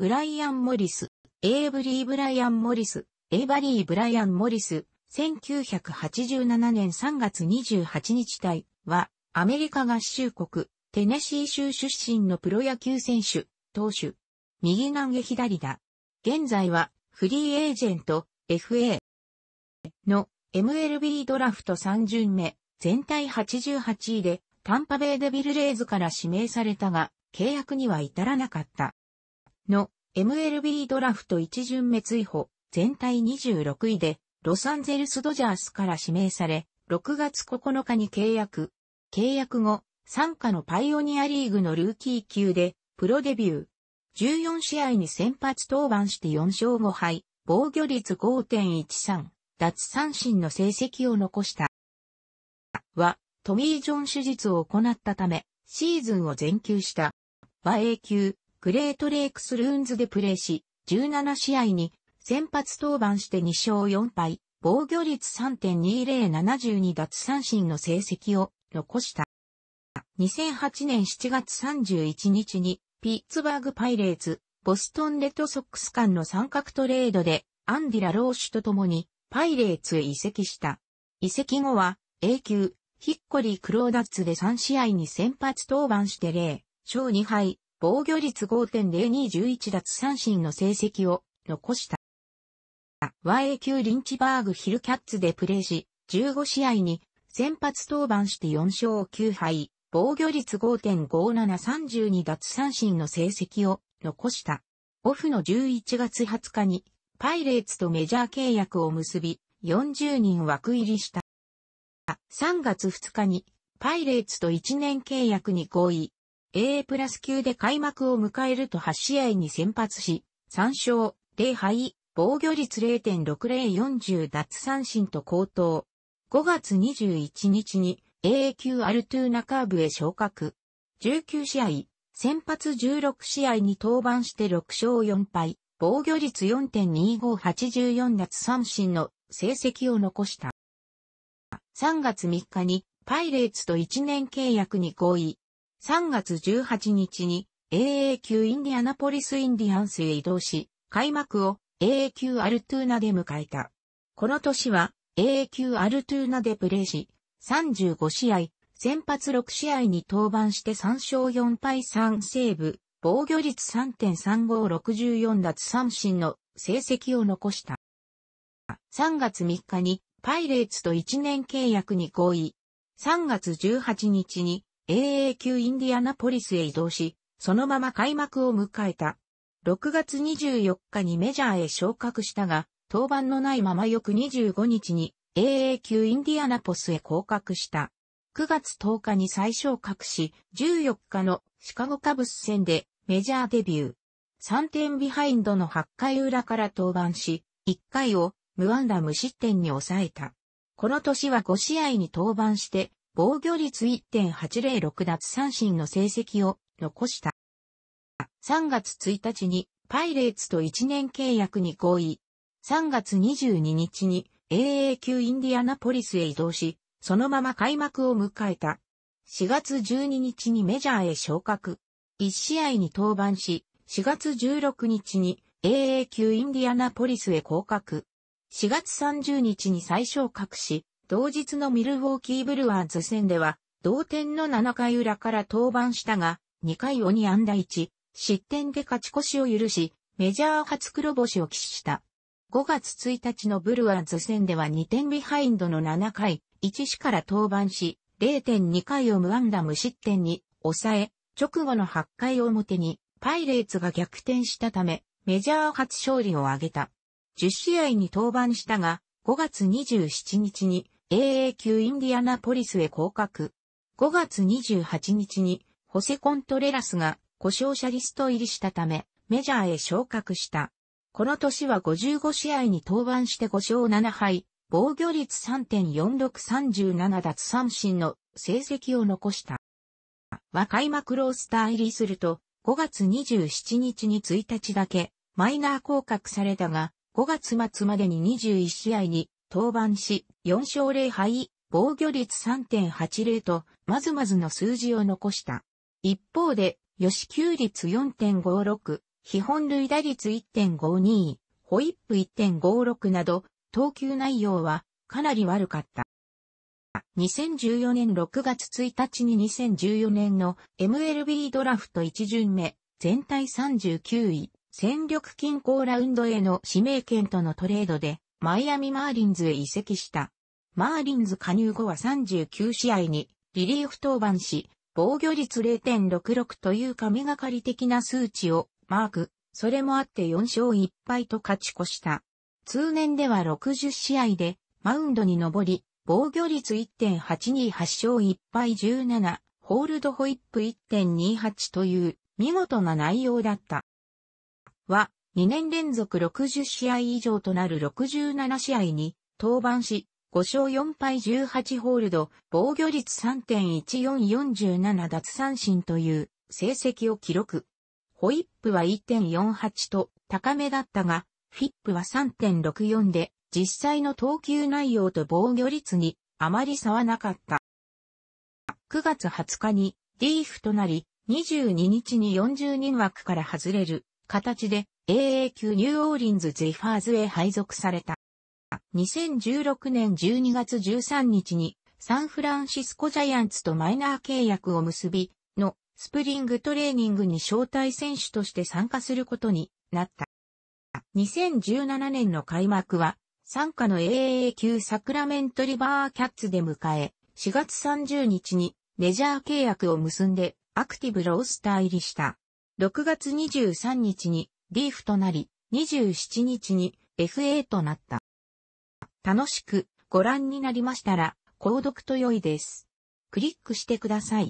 ブライアン・モリス、エイブリー・ブライアン・モリス、エイバリー・ブライアン・モリス、1987年3月28日隊は、アメリカ合衆国、テネシー州出身のプロ野球選手、投手、右投げ左打。現在は、フリーエージェント、FA の MLB ドラフト3巡目、全体88位で、タンパベイデビルレイズから指名されたが、契約には至らなかった。の MLB ドラフト1巡目追放、全体26位で、ロサンゼルスドジャースから指名され、6月9日に契約。契約後、参加のパイオニアリーグのルーキー級で、プロデビュー。14試合に先発登板して4勝5敗、防御率5.13、奪三振の成績を残した。は、トミー・ジョン手術を行ったため、シーズンを全休した。和英級、グレートレイクスルーンズでプレーし、17試合に先発登板して2勝4敗、防御率3.2072奪三振の成績を残した。2008年7月31日にピッツバーグパイレーツ、ボストンレッドソックス間の三角トレードでアンディラ・ローシュと共にパイレーツへ移籍した。移籍後は A 級、ヒッコリー・クローダッツで3試合に先発登板して0勝2敗、防御率5.0211奪三振の成績を残した。YA 久リンチバーグヒルキャッツでプレーし、15試合に先発登板して4勝9敗、防御率5.5732奪三振の成績を残した。オフの11月20日にパイレーツとメジャー契約を結び、40人枠入りした。3月2日にパイレーツと1年契約に合意、AA プラス級で開幕を迎えると8試合に先発し、3勝、0敗、防御率0.6040奪三振と高騰。5月21日に AA 級アルトゥーナカーブへ昇格。19試合、先発16試合に登板して6勝4敗、防御率4.2584奪三振の成績を残した。3月3日にパイレーツと1年契約に合意、3月18日に AA 級インディアナポリスインディアンスへ移動し、開幕を AA 級アルトゥーナで迎えた。この年は AA 級アルトゥーナでプレーし、35試合、先発6試合に登板して3勝4敗3セーブ、防御率3.3564奪三振の成績を残した。3月3日にパイレーツと1年契約に合意。3月18日に AA 級インディアナポリスへ移動し、そのまま開幕を迎えた。6月24日にメジャーへ昇格したが、登板のないまま翌25日に AA 級インディアナポスへ降格した。9月10日に再昇格し、14日のシカゴカブス戦でメジャーデビュー。3点ビハインドの8回裏から登板し、1回を無安打無失点に抑えた。この年は5試合に登板して防御率1.806奪三振の成績を残した。3月1日にパイレーツと1年契約に合意。3月22日に AA 級インディアナポリスへ移動し、そのまま開幕を迎えた。4月12日にメジャーへ昇格。1試合に登板し、4月16日に AA 級インディアナポリスへ降格。4月30日に再昇格し、同日のミルウォーキーブルワーズ戦では、同点の7回裏から登板したが、2回を2安打1、失点で勝ち越しを許し、メジャー初黒星を喫した。5月1日のブルワーズ戦では2点ビハインドの7回、1死から登板し、0.2回を無安打無失点に抑え、直後の8回表にパイレーツが逆転したため、メジャー初勝利を挙げた。10試合に登板したが、5月27日に AA 級インディアナポリスへ降格。5月28日に、ホセ・コントレラスが故障者リスト入りしたため、メジャーへ昇格した。この年は55試合に登板して5勝7敗、防御率3.4637奪三振の成績を残した。は開幕ロースター入りすると、5月27日に1日だけ、マイナー降格されたが、5月末までに21試合に登板し、4勝0敗、防御率3.80と、まずまずの数字を残した。一方で、吉給率4.56、基本塁打率1.52、ホイップ1.56など、投球内容はかなり悪かった。2014年6月1日に2014年の MLB ドラフト1巡目、全体39位、戦力均衡ラウンドへの指名権とのトレードで、マイアミマーリンズへ移籍した。マーリンズ加入後は39試合にリリーフ登板し、防御率0.66という神がかり的な数値をマーク、それもあって4勝1敗と勝ち越した。通年では60試合でマウンドに上り、防御率1.828勝1敗17、ホールドホイップ1.28という見事な内容だった。は、2年連続60試合以上となる67試合に登板し、5勝4敗18ホールド、防御率3.1447奪三振という成績を記録。ホイップは1.48と高めだったが、フィップは3.64で、実際の投球内容と防御率にあまり差はなかった。9月20日にリーフとなり、22日に40人枠から外れる形で AA 級ニューオーリンズ・ゼファーズへ配属された。2016年12月13日にサンフランシスコジャイアンツとマイナー契約を結びのスプリングトレーニングに招待選手として参加することになった。2017年の開幕は参加の AA 級サクラメントリバーキャッツで迎え4月30日にメジャー契約を結んでアクティブロースター入りした。6月23日にリーフとなり、27日に FA となった。楽しくご覧になりましたら、購読と良いです。クリックしてください。